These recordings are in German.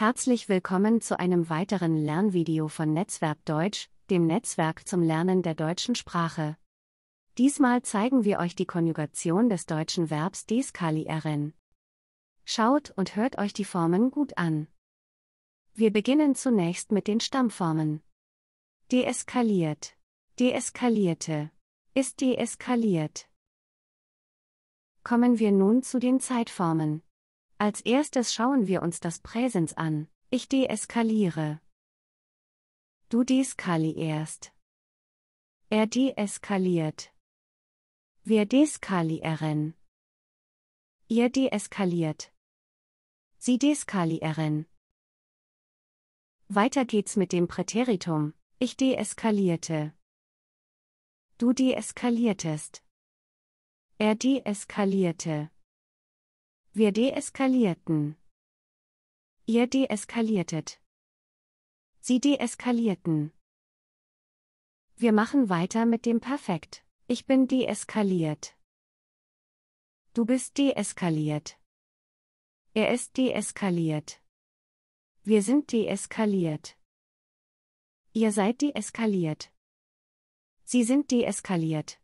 Herzlich willkommen zu einem weiteren Lernvideo von Netzwerk Deutsch, dem Netzwerk zum Lernen der deutschen Sprache. Diesmal zeigen wir euch die Konjugation des deutschen Verbs deskalieren. Schaut und hört euch die Formen gut an. Wir beginnen zunächst mit den Stammformen. Deeskaliert. Deeskalierte. Ist deeskaliert. Kommen wir nun zu den Zeitformen. Als erstes schauen wir uns das Präsens an. Ich deeskaliere. Du deeskalierst. Er deeskaliert. Wir deeskalieren. Ihr deeskaliert. Sie deeskalieren. Weiter geht's mit dem Präteritum. Ich deeskalierte. Du deeskaliertest. Er deeskalierte. Wir deeskalierten. Ihr deeskaliertet. Sie deeskalierten. Wir machen weiter mit dem Perfekt. Ich bin deeskaliert. Du bist deeskaliert. Er ist deeskaliert. Wir sind deeskaliert. Ihr seid deeskaliert. Sie sind deeskaliert.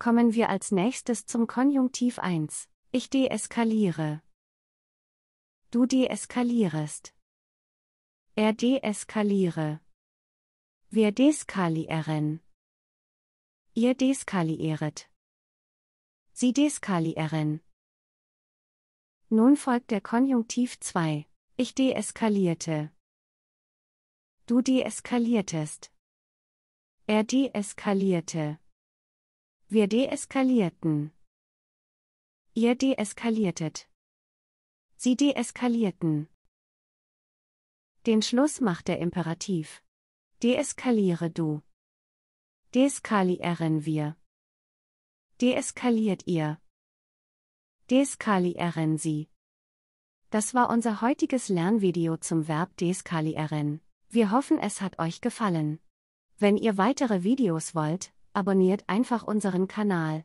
Kommen wir als nächstes zum Konjunktiv 1. Ich deeskaliere. Du deeskalierest. Er deeskaliere. Wir deskalieren. Ihr deskalieret. Sie deskalieren. Nun folgt der Konjunktiv 2. Ich deeskalierte. Du deeskaliertest. Er deeskalierte. Wir deeskalierten. Ihr deeskaliertet. Sie deeskalierten. Den Schluss macht der Imperativ. Deeskaliere du. Deeskalieren wir. Deeskaliert ihr. Deeskalieren sie. Das war unser heutiges Lernvideo zum Verb deeskalieren. Wir hoffen, es hat euch gefallen. Wenn ihr weitere Videos wollt, abonniert einfach unseren Kanal.